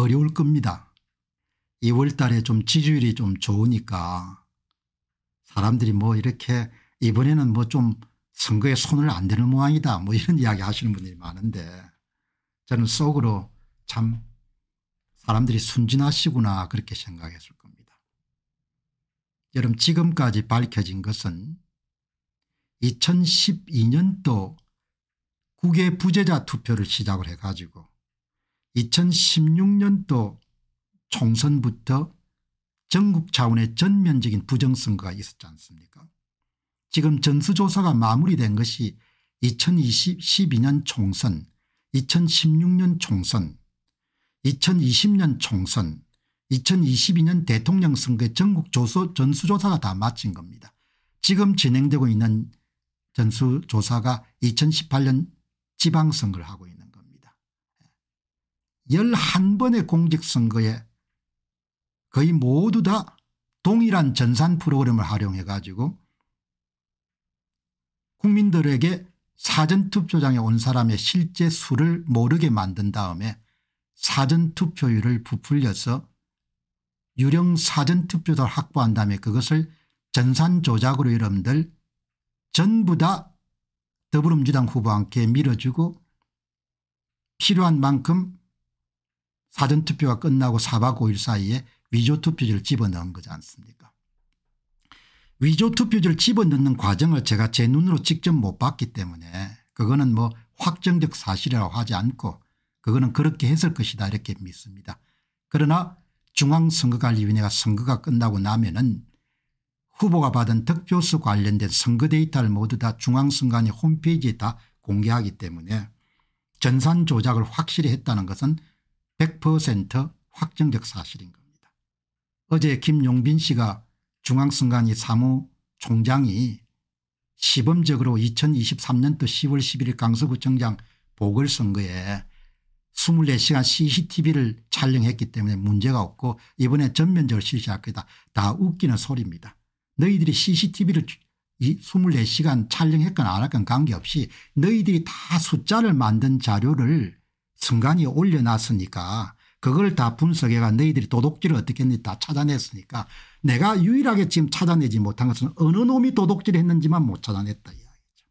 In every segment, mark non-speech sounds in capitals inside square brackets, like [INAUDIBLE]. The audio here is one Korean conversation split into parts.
어려울 겁니다. 2월 달에 좀 지지율이 좀 좋으니까 사람들이 뭐 이렇게 이번에는 뭐 좀 선거에 손을 안 대는 모양이다 뭐 이런 [LAUGHS] 이야기 하시는 분들이 많은데 저는 속으로 참 사람들이 순진하시구나 그렇게 생각했을 겁니다. 여러분 지금까지 밝혀진 것은 2012년도 국외 부재자 투표를 시작을 해가지고 2016년도 총선부터 전국 차원의 전면적인 부정선거가 있었지 않습니까 지금 전수조사가 마무리된 것이 2012년 총선 2016년 총선 2020년 총선 2022년 대통령 선거의 전국 조소 전수조사가 다 마친 겁니다. 지금 진행되고 있는 전수조사가 2018년 지방선거를 하고 있는 11번의 공직선거에 거의 모두 다 동일한 전산 프로그램을 활용해 가지고 국민들에게 사전투표장에 온 사람의 실제 수를 모르게 만든 다음에 사전투표율을 부풀려서 유령 사전투표를 확보한 다음에 그것을 전산조작으로 이름들 전부 다 더불어민주당 후보와 함께 밀어주고 필요한 만큼 사전투표가 끝나고 4박 5일 사이에 위조투표지를 집어넣은 거지 않습니까 위조투표지를 집어넣는 과정을 제가 제 눈으로 직접 못 봤기 때문에 그거는 뭐 확정적 사실이라고 하지 않고 그거는 그렇게 했을 것이다 이렇게 믿습니다. 그러나 중앙선거관리위원회가 선거가 끝나고 나면은 후보가 받은 득표수 관련된 선거 데이터를 모두 다 중앙선관위 홈페이지에 다 공개하기 때문에 전산 조작을 확실히 했다는 것은 100% 확정적 사실인 겁니다. 어제 김용빈 씨가 중앙선관위 사무총장이 시범적으로 2023년도 10월 11일 강서구청장 보궐선거에 24시간 cctv를 촬영했기 때문에 문제가 없고 이번에 전면적으로 실시할 거다. 다 웃기는 소리입니다. 너희들이 cctv를 24시간 촬영했건 안 했건 관계없이 너희들이 다 숫자를 만든 자료를 순간이 올려놨으니까 그걸 다 분석해가 너희들이 도둑질을 어떻게 했는지 다 찾아냈으니까 내가 유일하게 지금 찾아내지 못한 것은 어느 놈이 도둑질 했는지만 못 찾아냈다 이야기죠.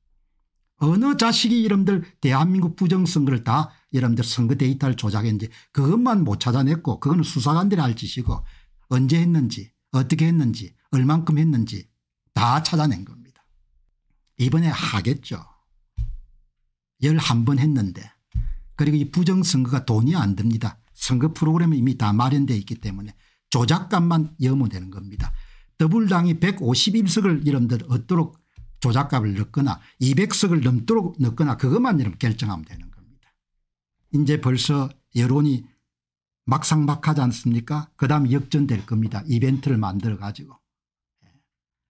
어느 자식이 이름들 대한민국 부정선거를 다 이름들 선거 데이터를 조작했는지 그것만 못 찾아냈고 그거 수사관들이 할 짓이고 언제 했는지 어떻게 했는지 얼만큼 했는지 다 찾아낸 겁니다. 이번에 하겠죠. 11번 했는데 그리고 이 부정선거가 돈이 안 듭니다. 선거 프로그램이 이미 다 마련되어 있기 때문에 조작값만 염원되는 겁니다. 더불당이 151석을 이름들 얻도록 조작값을 넣거나 200석을 넘도록 넣거나 그것만 이름 결정하면 되는 겁니다. 이제 벌써 여론이 막상막하지 않습니까 그다음 역전될 겁니다. 이벤트를 만들어 가지고.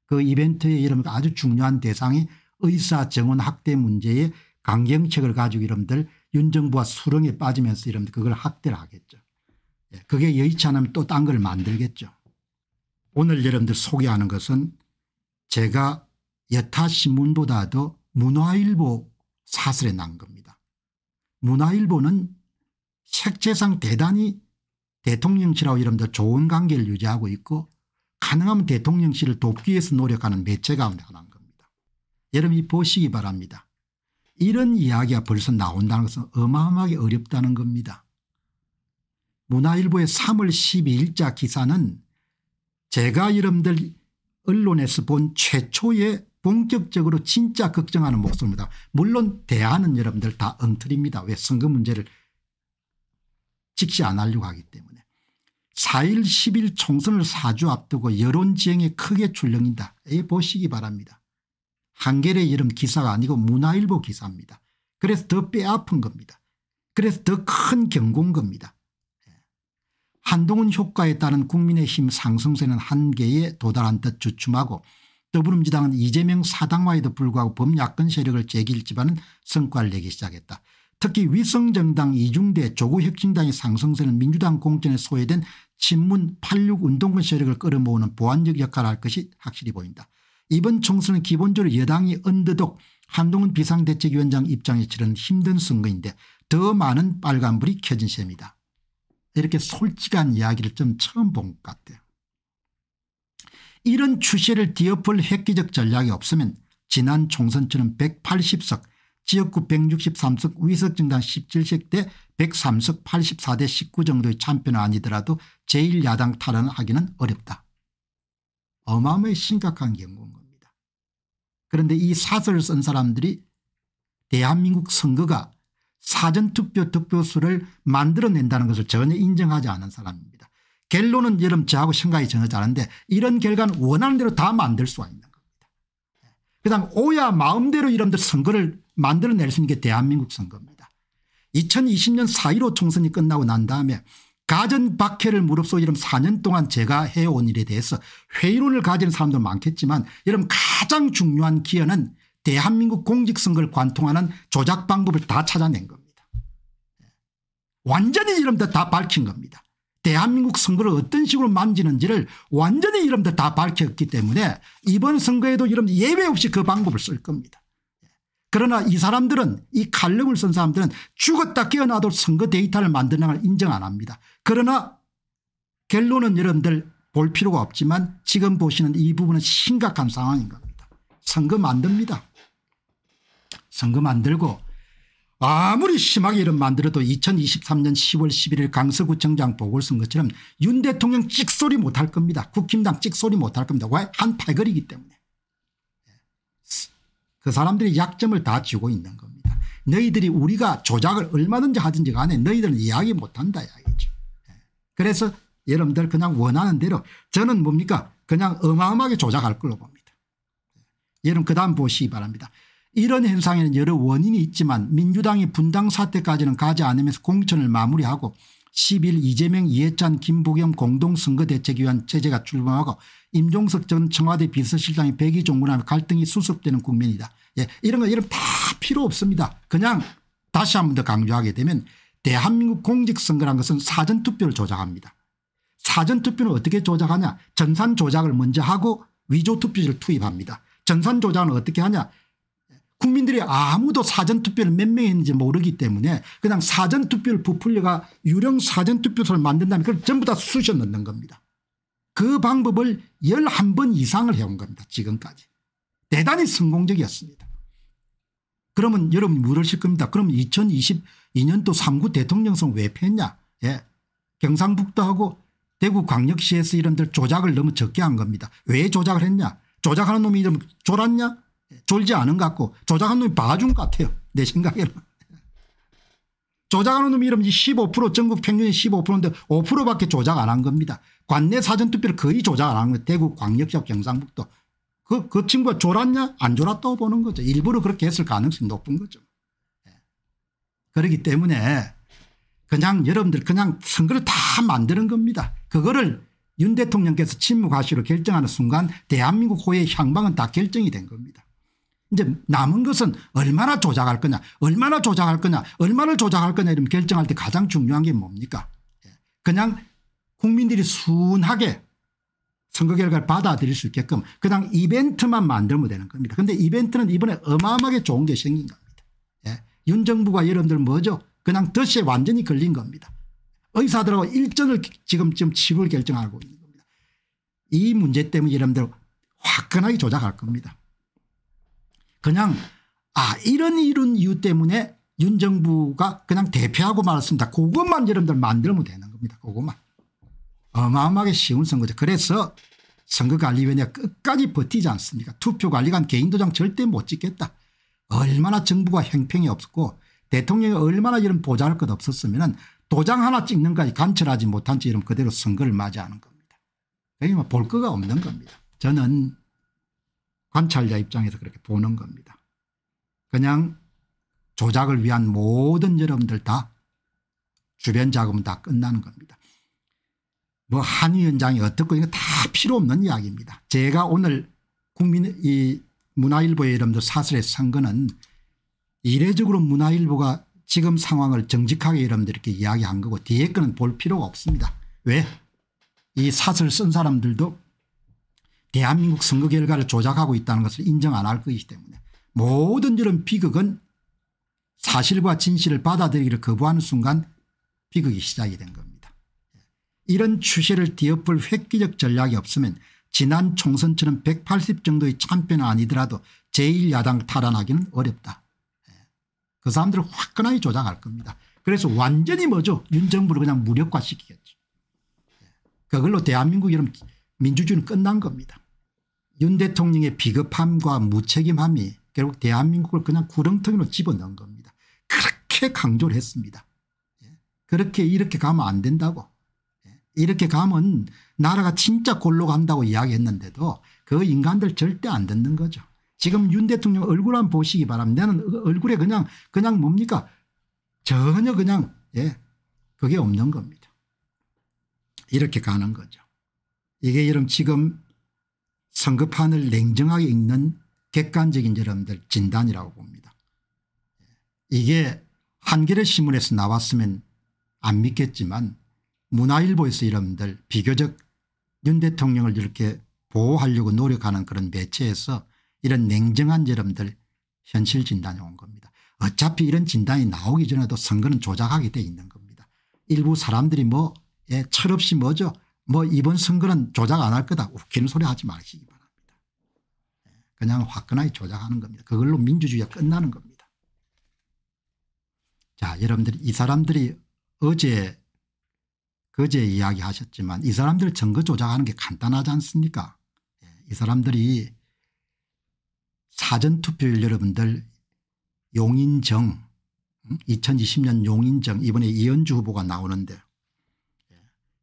그 이벤트에 이름 아주 중요한 대상이 의사 정원 확대 문제의 강경책을 가지고 이름들 윤정부와 수렁에 빠지면서 이러면 그걸 학대를 하겠죠. 예, 그게 여의치 않으면 또 딴 걸 만들겠죠. 오늘 여러분들 소개하는 것은 제가 여타신문보다도 문화일보 사슬에난 겁니다. 문화일보는 색채상 대단히 대통령실하고 여러분들 좋은 관계를 유지하고 있고 가능하면 대통령실을 돕기 위해서 노력하는 매체 가운데 하나인 겁니다. 여러분이 보시기 바랍니다. 이런 이야기가 벌써 나온다는 것은 어마어마하게 어렵다는 겁니다. 문화일보의 3월 12일자 기사는 제가 여러분들 언론에서 본 최초의 본격적으로 진짜 걱정하는 목소리입니다. 물론 대안은 여러분들 다 엉터리입니다. 왜 선거 문제를 직시 안 하려고 하기 때문에. 4.1 1 총선을 사주 앞두고 여론지행에 크게 출렁인다. 예, 보시기 바랍니다. 한겨레 이름 기사가 아니고 문화일보 기사입니다. 그래서 더 빼앗은 겁니다. 그래서 더 큰 경고인 겁니다. 예. 한동훈 효과에 따른 국민의힘 상승세는 한계에 도달한 듯 주춤하고 더불어민주당은 이재명 사당화에도 불구하고 범야권 세력을 제길일지만은 성과를 내기 시작했다. 특히 위성정당 이중대 조국혁신당의 상승세는 민주당 공천에 소외된 친문 86 운동권 세력을 끌어모으는 보완적 역할을 할 것이 확실히 보인다. 이번 총선은 기본적으로 여당이 언더독 한동훈 비상대책위원장 입장에 치른 힘든 선거인데 더 많은 빨간불이 켜진 셈이다. 이렇게 솔직한 이야기를 좀 처음 본 것 같아요. 이런 추세를 뒤엎을 획기적 전략이 없으면 지난 총선처럼 180석 지역구 163석 위석증당 17석 대 103석 84대 19 정도의 참패는 아니더라도 제1야당 탈환을 하기는 어렵다. 어마어마히 심각한 경우인 그런데 이 사설을 쓴 사람들이 대한민국 선거가 사전투표 득표수를 만들어낸다는 것을 전혀 인정하지 않은 사람입니다. 결론은 여러분 저하고 생각이 전혀 다른데 이런 결과는 원하는 대로 다 만들 수가 있는 겁니다. 예. 그 다음 오야 마음대로 여러들 선거를 만들어낼 수 있는 게 대한민국 선거입니다. 2020년 4.15 총선이 끝나고 난 다음에 가전박해를 무릅쓰고 이런 4년 동안 제가 해온 일에 대해서 회의론을 가진 사람도 많겠지만 이런 가장 중요한 기여는 대한민국 공직선거를 관통하는 조작 방법을 다 찾아낸 겁니다. 완전히 이름들 다 밝힌 겁니다. 대한민국 선거를 어떤 식으로 만지는지를 완전히 이름들 다 밝혔기 때문에 이번 선거에도 이름 예외 없이 그 방법을 쓸 겁니다. 그러나 이 사람들은 이 칼럼을 쓴 사람들은 죽었다 깨어나도 선거 데이터를 만드는 걸 인정 안 합니다. 그러나 결론은 여러분들 볼 필요가 없지만 지금 보시는 이 부분은 심각한 상황인 겁니다. 선거 만듭니다. 선거 만들고 아무리 심하게 이름 만들어도 2023년 10월 11일 강서구청장 보궐선것처럼윤 대통령 찍소리 못할 겁니다. 국힘당 찍소리 못할 겁니다. 왜? 한 팔걸이기 때문에. 그 사람들이 약점을 다 쥐고 있는 겁니다. 너희들이 우리가 조작을 얼마든지 하든지 간에 너희들은 이야기 못한다 이야기죠. 예. 그래서 여러분들 그냥 원하는 대로 저는 뭡니까 그냥 어마어마하게 조작할 걸로 봅니다. 예. 여러분 그 다음 보시기 바랍니다. 이런 현상에는 여러 원인이 있지만 민주당이 분당 사태까지는 가지 않으면서 공천을 마무리하고 10일 이재명 이해찬 김부겸 공동선거대책위원 체제가 출범하고 임종석 전 청와대 비서실장이 백의 종군하며 갈등이 수습되는 국면이다. 예, 이런 거 이런 다 필요 없습니다. 그냥 다시 한 번 더 강조하게 되면 대한민국 공직선거란 것은 사전투표를 조작합니다. 사전투표는 어떻게 조작하냐 전산조작을 먼저 하고 위조투표지를 투입합니다. 전산조작은 어떻게 하냐 국민들이 아무도 사전투표를 몇 명 했는지 모르기 때문에 그냥 사전투표를 부풀려가 유령 사전투표소를 만든다면 그걸 전부 다 쑤셔 넣는 겁니다. 그 방법을 11번 이상을 해온 겁니다. 지금까지. 대단히 성공적이었습니다. 그러면 여러분 물으실 겁니다. 그럼 2022년도 3구 대통령 선왜 폈냐 예. 경상북도 하고 대구 광역시에서 이런 데 조작을 너무 적게 한 겁니다. 왜 조작을 했냐. 조작하는 놈이 이름 졸았냐 졸지 않은 것 같고 조작한 놈이 봐준 것 같아요. 내 생각에는. 조작하는 놈이 이러면 15% 전국 평균이 15%인데 5%밖에 조작 안 한 겁니다. 관내 사전투표를 거의 조작 안 한 거예요. 대구 광역시와 경상북도. 그, 그 친구가 졸았냐 안 졸았다고 보는 거죠. 일부러 그렇게 했을 가능성이 높은 거죠. 예. 그렇기 때문에 그냥 여러분들 그냥 선거를 다 만드는 겁니다. 그거를 윤 대통령께서 침묵하시로 결정하는 순간 대한민국 호의 향방은 다 결정이 된 겁니다. 이제 남은 것은 얼마나 조작할 거냐 얼마나 조작할 거냐 얼마나 조작할 거냐 이런 결정할 때 가장 중요한 게 뭡니까 예, 그냥 국민들이 순하게 선거 결과를 받아들일 수 있게끔 그냥 이벤트만 만들면 되는 겁니다. 그런데 이벤트는 이번에 어마어마하게 좋은 게 생긴 겁니다. 예. 윤 정부가 여러분들 뭐죠? 그냥 덫에 완전히 걸린 겁니다. 의사들하고 일전을 지금쯤 치를 결정하고 있는 겁니다. 이 문제 때문에 여러분들 화끈하게 조작할 겁니다. 그냥 아 이런 이런 이유 때문에 윤 정부가 그냥 대표하고 말았습니다. 그것만 여러분들 만들면 되는 겁니다. 그것만. 어마어마하게 쉬운 선거죠. 그래서 선거관리위원회가 끝까지 버티지 않습니까 투표관리관 개인도장 절대 못 찍겠다. 얼마나 정부가 형평이 없었고 대통령이 얼마나 이런 보좌할것 없었으면 은 도장 하나 찍는까지 관철하지 못한 채 이런 그대로 선거를 맞이하는 겁니다. 여기 뭐볼 거가 없는 겁니다. 저는 관찰자 입장에서 그렇게 보는 겁니다. 그냥 조작을 위한 모든 여러분들 다 주변 자금은 다 끝나는 겁니다. 뭐 한 위원장이 어떻고 이거 다 필요 없는 이야기입니다. 제가 오늘 국민 이문화일보의 여러분들 사설에서 거는 이례적으로 문화일보가 지금 상황을 정직하게 여러분들 이렇게 이야기한 거고 뒤에 거는 볼 필요가 없습니다. 왜? 이 사설 쓴 사람들도 대한민국 선거 결과를 조작하고 있다는 것을 인정 안 할 것이기 때문에 모든 이런 비극은 사실과 진실을 받아들이기를 거부하는 순간 비극이 시작이 된 겁니다. 이런 추세를 뒤엎을 획기적 전략이 없으면 지난 총선처럼 180 정도의 참패는 아니더라도 제1야당 탈환하기는 어렵다. 그 사람들을 화끈하게 조작할 겁니다. 그래서 완전히 뭐죠? 윤 정부를 그냥 무력화시키겠죠. 그걸로 대한민국 이런 민주주의는 끝난 겁니다. 윤 대통령의 비겁함과 무책임함이 결국 대한민국을 그냥 구렁텅이로 집어넣은 겁니다. 그렇게 강조를 했습니다. 예. 그렇게 이렇게 가면 안 된다고 예. 이렇게 가면 나라가 진짜 골로 간다고 이야기했는데도 그 인간들 절대 안 듣는 거죠. 지금 윤 대통령 얼굴 한 보시기 바랍니다. 나는 어, 얼굴에 그냥 그냥 뭡니까 전혀 그냥 예 그게 없는 겁니다. 이렇게 가는 거죠. 이게 여러분 지금 선거판을 냉정하게 읽는 객관적인 여러분들 진단이라고 봅니다. 이게 한겨레 신문에서 나왔으면 안 믿겠지만 문화일보에서 여러분들 비교적 윤 대통령을 이렇게 보호하려고 노력하는 그런 매체에서 이런 냉정한 여러분들 현실 진단이 온 겁니다. 어차피 이런 진단이 나오기 전에도 선거는 조작하게 돼 있는 겁니다. 일부 사람들이 뭐 예, 철없이 뭐죠 뭐 이번 선거는 조작 안 할 거다 웃기는 소리 하지 마시기 바랍니다. 예, 그냥 화끈하게 조작하는 겁니다. 그걸로 민주주의가 끝나는 겁니다. 자 여러분들이 사람들이 어제 그제 이야기하셨지만 이 사람들 선거 조작하는 게 간단하지 않습니까 예, 이 사람들이 사전투표율 여러분들 용인정 2020년 용인정 이번에 이현주 후보가 나오는데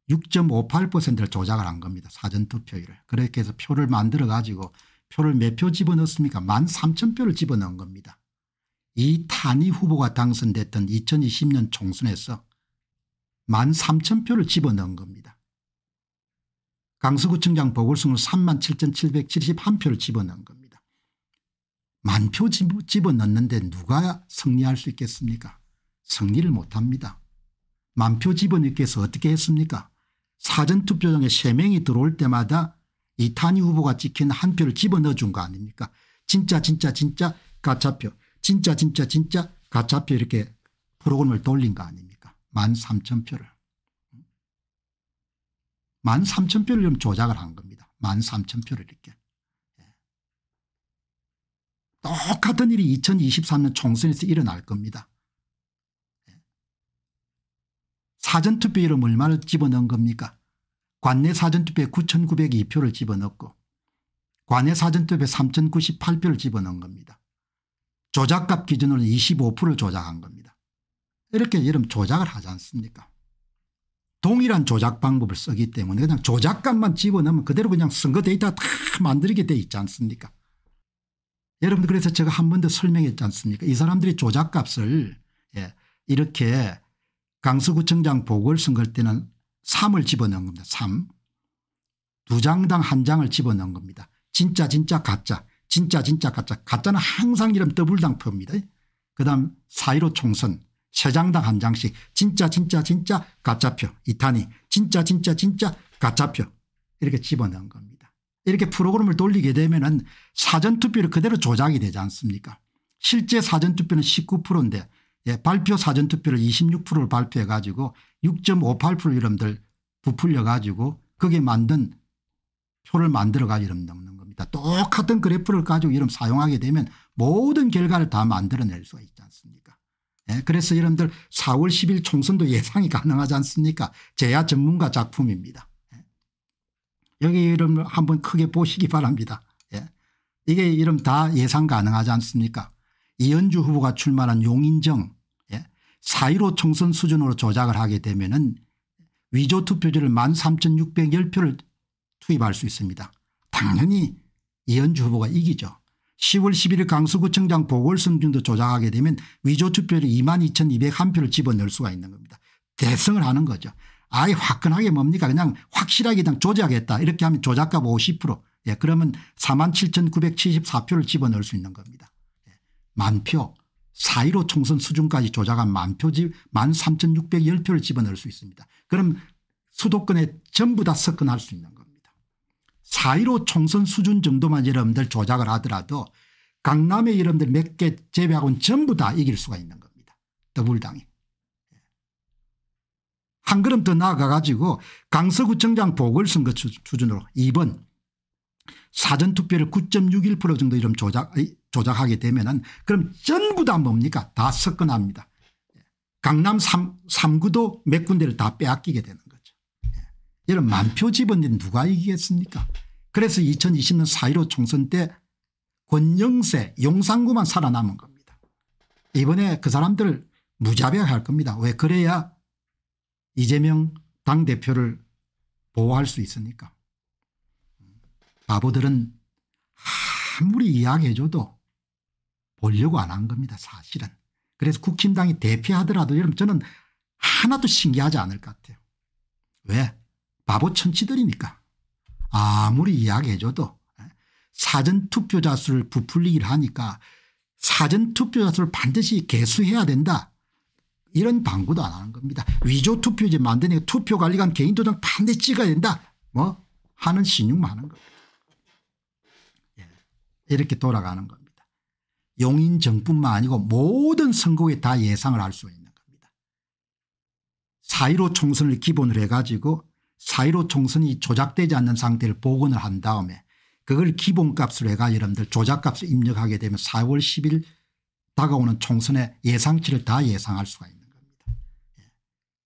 6.58%를 조작을 한 겁니다. 사전투표율을. 그렇게 해서 표를 만들어 가지고 표를 몇 표집어넣습니까1 3 0 0 0 표를 집어넣은 겁니다. 이 탄이 후보가 당선됐던 2020년 총선에서 1 3 0 0 0 표를 집어넣은 겁니다. 강서구청장 보궐선거 3 7,771표를 집어넣은 겁니다. 만 표 집어넣는데 누가 승리할 수 있겠습니까 승리를 못합니다. 만 표 집어넣기 위해서 어떻게 했습니까 사전투표장에 3명이 들어올 때마다 이탄희 후보가 찍힌 한 표를 집어넣어 준 거 아닙니까 진짜 진짜 진짜 가짜표 진짜 진짜 진짜 가짜표 이렇게 프로그램을 돌린 거 아닙니까 13,000표를 13,000표를 좀 조작을 한 겁니다 13,000표를 이렇게 예. 똑같은 일이 2023년 총선에서 일어날 겁니다 사전투표 이름 얼마를 집어넣은 겁니까 관내 사전투표에 9902표를 집어넣고 관내 사전투표에 3098표를 집어넣은 겁니다. 조작값 기준으로 25%를 조작한 겁니다. 이렇게 여러 조작을 하지 않습니까 동일한 조작 방법을 쓰기 때문에 그냥 조작값만 집어넣으면 그대로 그냥 선거 데이터 다 만들게 돼 있지 않습니까 여러분 들 그래서 제가 한 번 더 설명했지 않습니까 이 사람들이 조작값을 예, 이렇게 강서구청장 보궐선거 때는 3을 집어넣은 겁니다. 3. 두 장당 한 장을 집어넣은 겁니다. 진짜 진짜 가짜 진짜 진짜 가짜 가짜는 항상 이름 더블당표입니다. 그다음 4.15 총선 세 장당 한 장씩 진짜 진짜 진짜 가짜표 이탄이 진짜 진짜 진짜 가짜표 이렇게 집어넣은 겁니다. 이렇게 프로그램을 돌리게 되면 은 사전투표를 그대로 조작이 되지 않습니까 실제 사전투표는 19%인데 예, 발표 사전투표를 26%를 발표해 가지고 6.58% 이름들 부풀려 가지고 그게 만든 표를 만들어 가지고 이름 넣는 겁니다. 똑같은 그래프를 가지고 이름 사용하게 되면 모든 결과를 다 만들어낼 수가 있지 않습니까 예, 그래서 여러분들 4월 10일 총선도 예상이 가능하지 않습니까 제야 전문가 작품입니다. 예. 여기 이름 한번 크게 보시기 바랍니다. 예. 이게 이름 다 예상 가능하지 않습니까 이현주 후보가 출마한 용인정 4.15 총선 수준으로 조작을 하게 되면은 위조 투표지를 13,610표를 투입할 수 있습니다. 당연히 이현주 후보가 이기죠. 10월 11일 강서구청장 보궐선준도 조작하게 되면 위조 투표를 22,201표를 집어넣을 수가 있는 겁니다. 대승을 하는 거죠. 아예 화끈하게 뭡니까 그냥 확실하게 그냥 조작했다 이렇게 하면 조작값 50% 예, 그러면 47,974표를 집어넣을 수 있는 겁니다. 예, 만표 4.15 총선 수준까지 조작한 만 표지 1 3,610표를 집어넣을 수 있습니다. 그럼 수도권에 전부 다 석권할 수 있는 겁니다. 4.15 총선 수준 정도만 여러분들 조작을 하더라도 강남의 여러분들 몇 개 제외하고는 전부 다 이길 수가 있는 겁니다. 더불당이. 한 걸음 더 나아가 가지고 강서구청장 보궐선거 수준으로 2번 사전투표를 9.61% 정도 이런 조작, 조작하게 되면은 그럼 전부 다 뭡니까 다 석권합니다. 강남 3, 3구도 몇 군데를 다 빼앗기게 되는 거죠. 이런 예. 만표 집은 누가 이기겠습니까 그래서 2020년 4.15 총선 때 권영세 용산구만 살아남은 겁니다. 이번에 그 사람들 무자비하게할 겁니다. 왜 그래야 이재명 당대표를 보호할 수있습니까 바보들은 아무리 이야기해줘도 보려고 안 한 겁니다. 사실은. 그래서 국힘당이 대피하더라도 여러분 저는 하나도 신기하지 않을 것 같아요. 왜? 바보 천치들이니까. 아무리 이야기해줘도 예? 사전투표자 수를 부풀리기를 하니까 사전투표자 수를 반드시 개수해야 된다. 이런 방구도 안 하는 겁니다. 위조투표제 만드니까 투표관리관 개인도장 반드시 찍어야 된다. 뭐 하는 신용만 하는 겁니다. 이렇게 돌아가는 겁니다. 용인정뿐만 아니고 모든 선거에 다 예상을 할 수 있는 겁니다. 4.15 총선을 기본으로 해가지고 4.15 총선이 조작되지 않는 상태를 복원을 한 다음에 그걸 기본값으로 해가 여러분들 조작값을 입력하게 되면 4월 10일 다가오는 총선의 예상치를 다 예상할 수가 있는 겁니다. 예.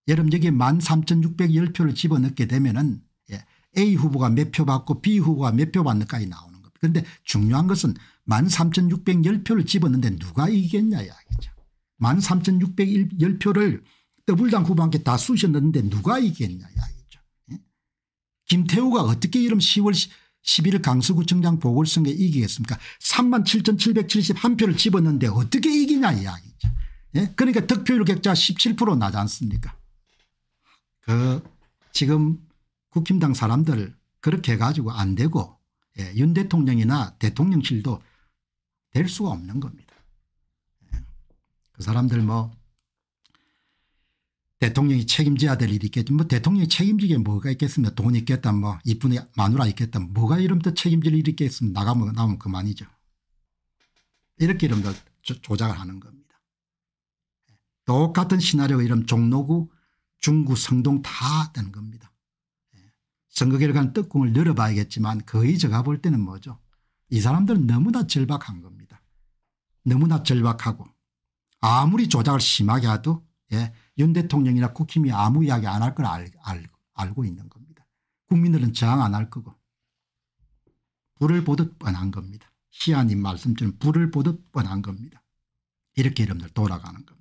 여러분 여기 13,610표를 집어넣게 되면 은 예. A 후보가 몇 표 받고 B 후보가 몇 표 받는까지 나옵니다. 그런데 중요한 것은 13,610표를 집었는데 누가 이기겠냐 야기죠 13,610표를 더블당 후보한테 다 쑤셨는데 누가 이기냐야기죠 예? 김태우가 어떻게 이름 10월 11일 강서구청장 보궐선거에 이기겠습니까 37,771표를 집었는데 어떻게 이기냐 야기죠 예? 그러니까 득표율 격차 17% 나지 않습니까 그 지금 국힘당 사람들 그렇게 해가지고 안 되고 예, 윤 대통령이나 대통령실도 될 수가 없는 겁니다. 예. 그 사람들 뭐 대통령이 책임져야 될 일이 있겠지 뭐 대통령이 책임지게 뭐가 있겠습니까 돈 있겠다 뭐 이쁜 마누라 있겠다 뭐가 이름도 책임질 일이 있겠습니까 나가면 나오면 그만이죠. 이렇게 이름도 조작을 하는 겁니다. 예. 똑같은 시나리오 이름 종로구 중구 성동 다 되는 겁니다. 선거 결과는 떡궁을 열어봐야겠지만 거의 제가 볼 때는 뭐죠 이 사람들은 너무나 절박한 겁니다. 너무나 절박하고 아무리 조작을 심하게 하도 예, 윤 대통령이나 국힘이 아무 이야기 안 할 걸 알고 있는 겁니다. 국민들은 저항 안 할 거고 불을 보듯 뻔한 겁니다. 시아님 말씀처럼 불을 보듯 뻔한 겁니다. 이렇게 여러분들 돌아가는 겁니다.